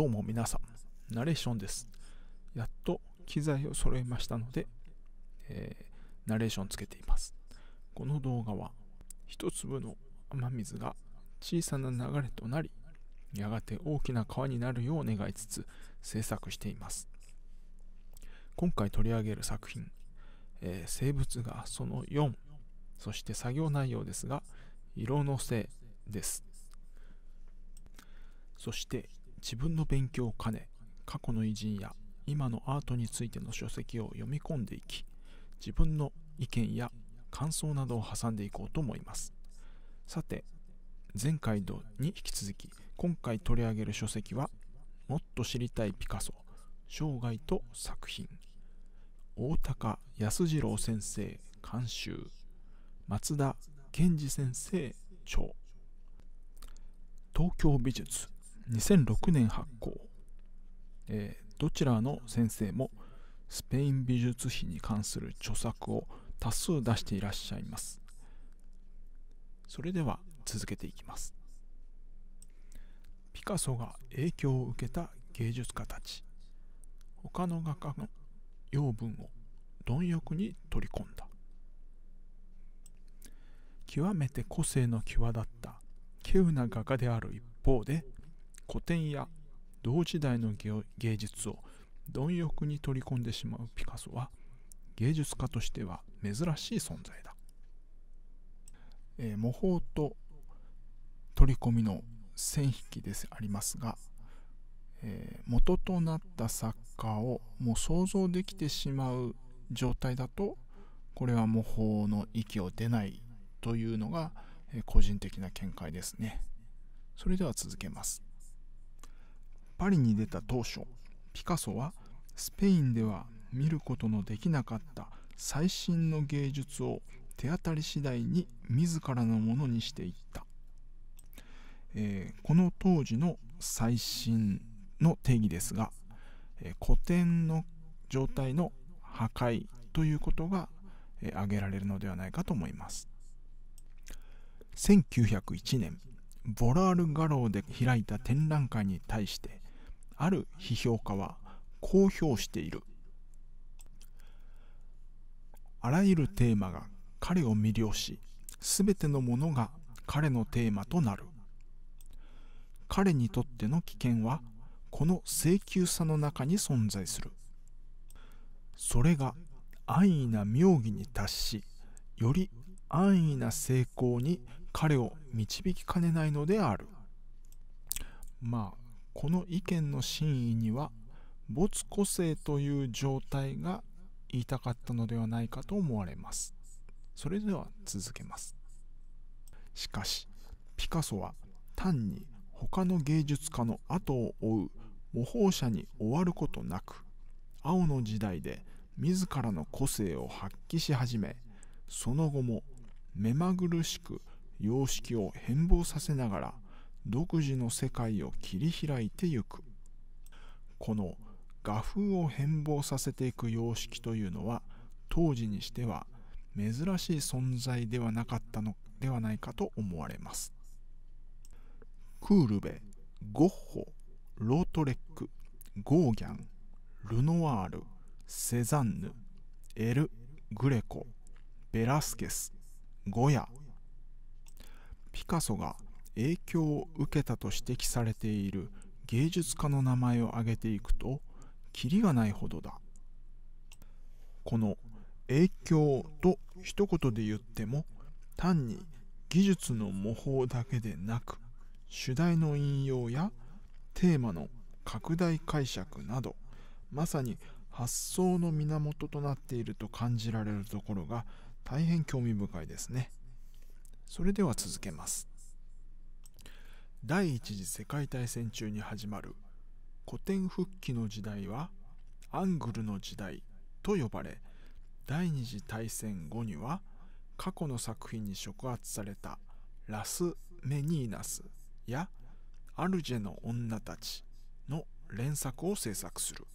どうも皆さん、ナレーションです。やっと機材を揃えましたので、えー、ナレーションつけています。この動画は、一粒の雨水が小さな流れとなり、やがて大きな川になるよう願いつつ制作しています。今回取り上げる作品、えー、生物がその4、そして作業内容ですが、色のせです。そして自分の勉強を兼ね過去の偉人や今のアートについての書籍を読み込んでいき自分の意見や感想などを挟んでいこうと思いますさて前回度に引き続き今回取り上げる書籍は「もっと知りたいピカソ生涯と作品」大高安次郎先生監修松田健二先生長東京美術2006年発行、えー、どちらの先生もスペイン美術史に関する著作を多数出していらっしゃいますそれでは続けていきますピカソが影響を受けた芸術家たち他の画家の養分を貪欲に取り込んだ極めて個性の際立った稀有な画家である一方で古典や同時代の芸術を貪欲に取り込んでしまうピカソは芸術家としては珍しい存在だ、えー、模倣と取り込みの線引きですありますが、えー、元となった作家をもう想像できてしまう状態だとこれは模倣の域を出ないというのが個人的な見解ですねそれでは続けますパリに出た当初ピカソはスペインでは見ることのできなかった最新の芸術を手当たり次第に自らのものにしていった、えー、この当時の最新の定義ですが、えー、古典の状態の破壊ということが、えー、挙げられるのではないかと思います1901年ボラール画廊で開いた展覧会に対してある批評家はこう評しているあらゆるテーマが彼を魅了し全てのものが彼のテーマとなる彼にとっての危険はこの請求さの中に存在するそれが安易な妙義に達しより安易な成功に彼を導きかねないのであるまあこの意見の真意には没個性という状態が言いたかったのではないかと思われますそれでは続けますしかしピカソは単に他の芸術家の後を追う模倣者に終わることなく青の時代で自らの個性を発揮し始めその後も目まぐるしく様式を変貌させながら独自の世界を切り開いてゆくこの画風を変貌させていく様式というのは当時にしては珍しい存在ではなかったのではないかと思われますクールベゴッホロートレックゴーギャンルノワールセザンヌエル・グレコベラスケスゴヤピカソが「影響を受けたと指摘されている芸術家の名前を挙げていくとキリがないほどだこの影響と一言で言っても単に技術の模倣だけでなく主題の引用やテーマの拡大解釈などまさに発想の源となっていると感じられるところが大変興味深いですねそれでは続けます第一次世界大戦中に始まる古典復帰の時代はアングルの時代と呼ばれ第二次大戦後には過去の作品に触発されたラス・メニーナスやアルジェの女たちの連作を制作する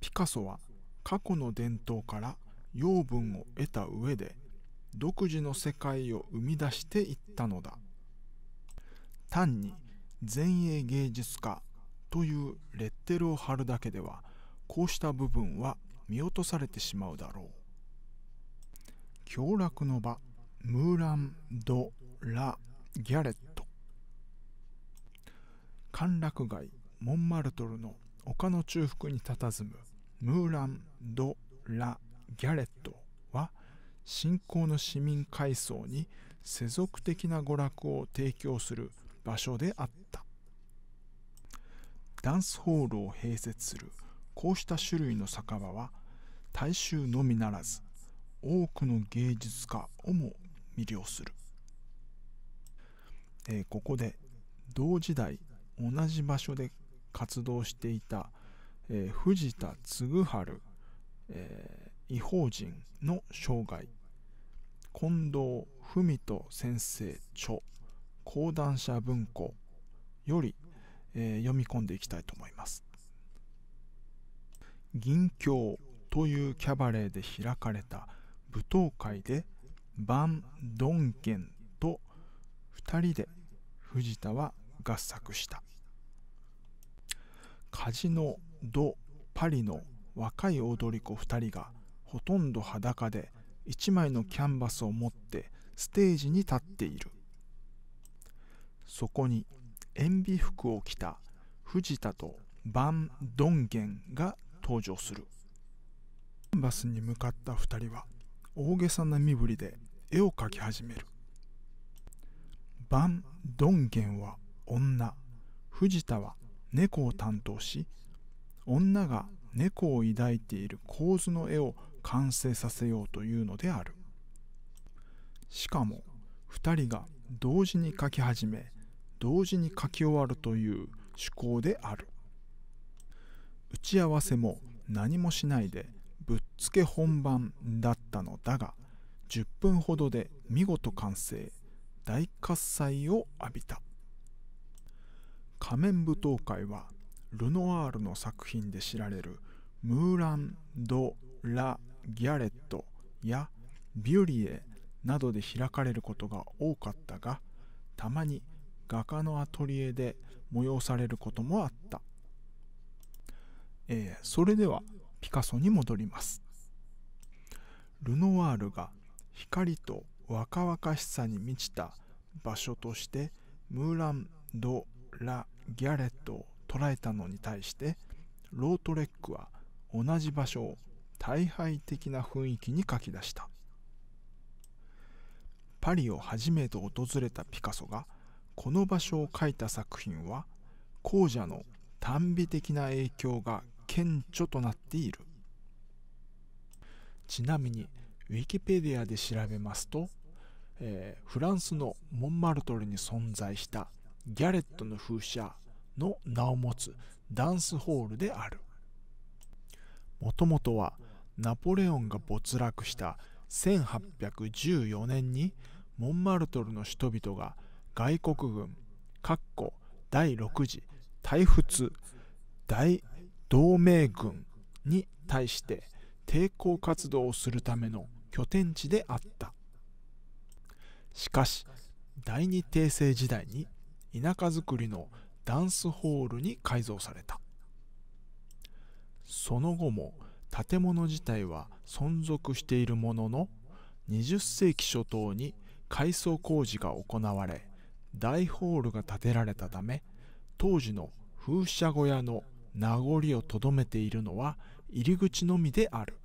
ピカソは過去の伝統から養分を得た上で独自の世界を生み出していったのだ単に前衛芸術家というレッテルを貼るだけではこうした部分は見落とされてしまうだろう享楽の場ムーラン・ド・ラ・ギャレット歓楽街モンマルトルの丘の中腹に佇むムーラン・ド・ラ・ギャレットは信仰の市民階層に世俗的な娯楽を提供する場所であったダンスホールを併設するこうした種類の酒場は大衆のみならず多くの芸術家をも魅了する、えー、ここで同時代同じ場所で活動していた、えー、藤田嗣治、え異邦人の生涯近藤文人先生著講談社文庫より、えー、読み込んでいきたいと思います銀鏡というキャバレーで開かれた舞踏会でバン・ドンケンと2人で藤田は合作したカジノ・ド・パリの若い踊り子2人がほとんど裸で1枚のキャンバスを持ってステージに立っているそこに塩ビ服を着た藤田とバン・ドンゲンが登場するキャンバスに向かった2人は大げさな身振りで絵を描き始めるバン・ドンゲンは女藤田は猫を担当し女が猫を抱いている構図の絵を完成させようというのであるしかも2人が同時に描き始め同時に書き終わるという趣向である打ち合わせも何もしないでぶっつけ本番だったのだが10分ほどで見事完成大喝采を浴びた仮面舞踏会はルノワールの作品で知られるムーラン・ド・ラ・ギャレットやビュリエなどで開かれることが多かったがたまに「画家のアトリエで催されることもあった、えー、それではピカソに戻りますルノワールが光と若々しさに満ちた場所としてムーラン・ド・ラ・ギャレットを捉えたのに対してロートレックは同じ場所を大敗的な雰囲気に書き出したパリを初めて訪れたピカソがこの場所を描いた作品は後者の短美的な影響が顕著となっているちなみにウィキペディアで調べますと、えー、フランスのモンマルトルに存在したギャレットの風車の名を持つダンスホールであるもともとはナポレオンが没落した1814年にモンマルトルの人々が外国軍、括弧第6次大仏大同盟軍に対して抵抗活動をするための拠点地であったしかし第二帝政時代に田舎づくりのダンスホールに改造されたその後も建物自体は存続しているものの20世紀初頭に改装工事が行われ大ホールが建てられたため当時の風車小屋の名残をとどめているのは入り口のみである、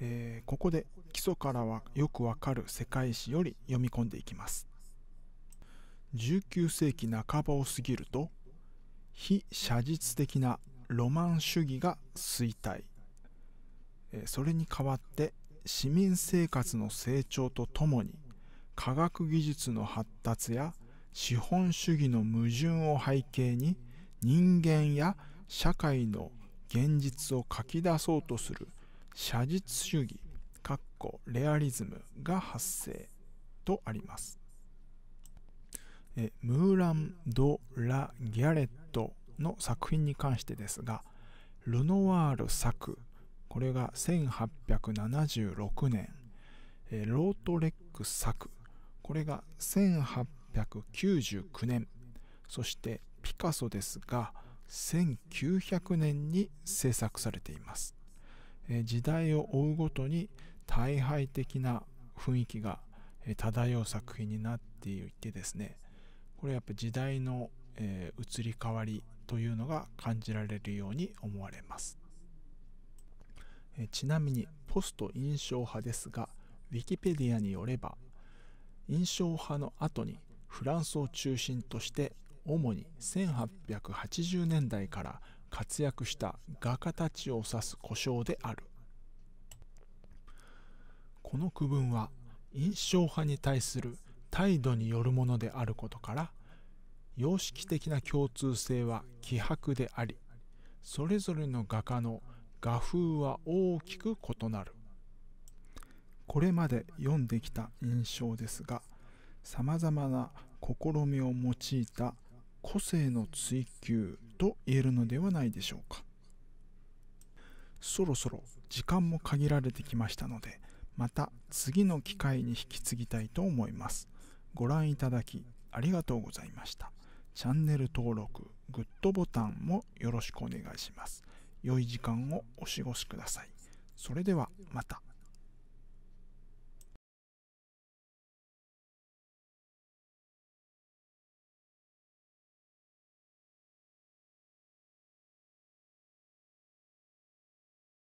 えー、ここで基礎からはよくわかる世界史より読み込んでいきます19世紀半ばを過ぎると非写実的なロマン主義が衰退それに代わって市民生活の成長とともに科学技術の発達や資本主義の矛盾を背景に人間や社会の現実を書き出そうとする写実主義かっこレアリズムが発生とありますえムーラン・ド・ラ・ギャレットの作品に関してですがルノワール作これが1876年ロートレック作これが1899年そしてピカソですが1900年に制作されています時代を追うごとに大敗的な雰囲気が漂う作品になっていてですねこれやっぱ時代の、え移り変わりというのが感じられるように思われます、えちなみにポスト印象派ですがウィキペディアによれば印象派の後にフランスを中心として主に1880年代から活躍した画家たちを指す故障であるこの区分は印象派に対する態度によるものであることから様式的な共通性は希薄でありそれぞれの画家の画風は大きく異なるこれまで読んできた印象ですがさまざまな試みを用いた個性の追求と言えるのではないでしょうかそろそろ時間も限られてきましたのでまた次の機会に引き継ぎたいと思いますご覧いただきありがとうございましたチャンネル登録グッドボタンもよろしくお願いします良い時間をお過ごしくださいそれではまた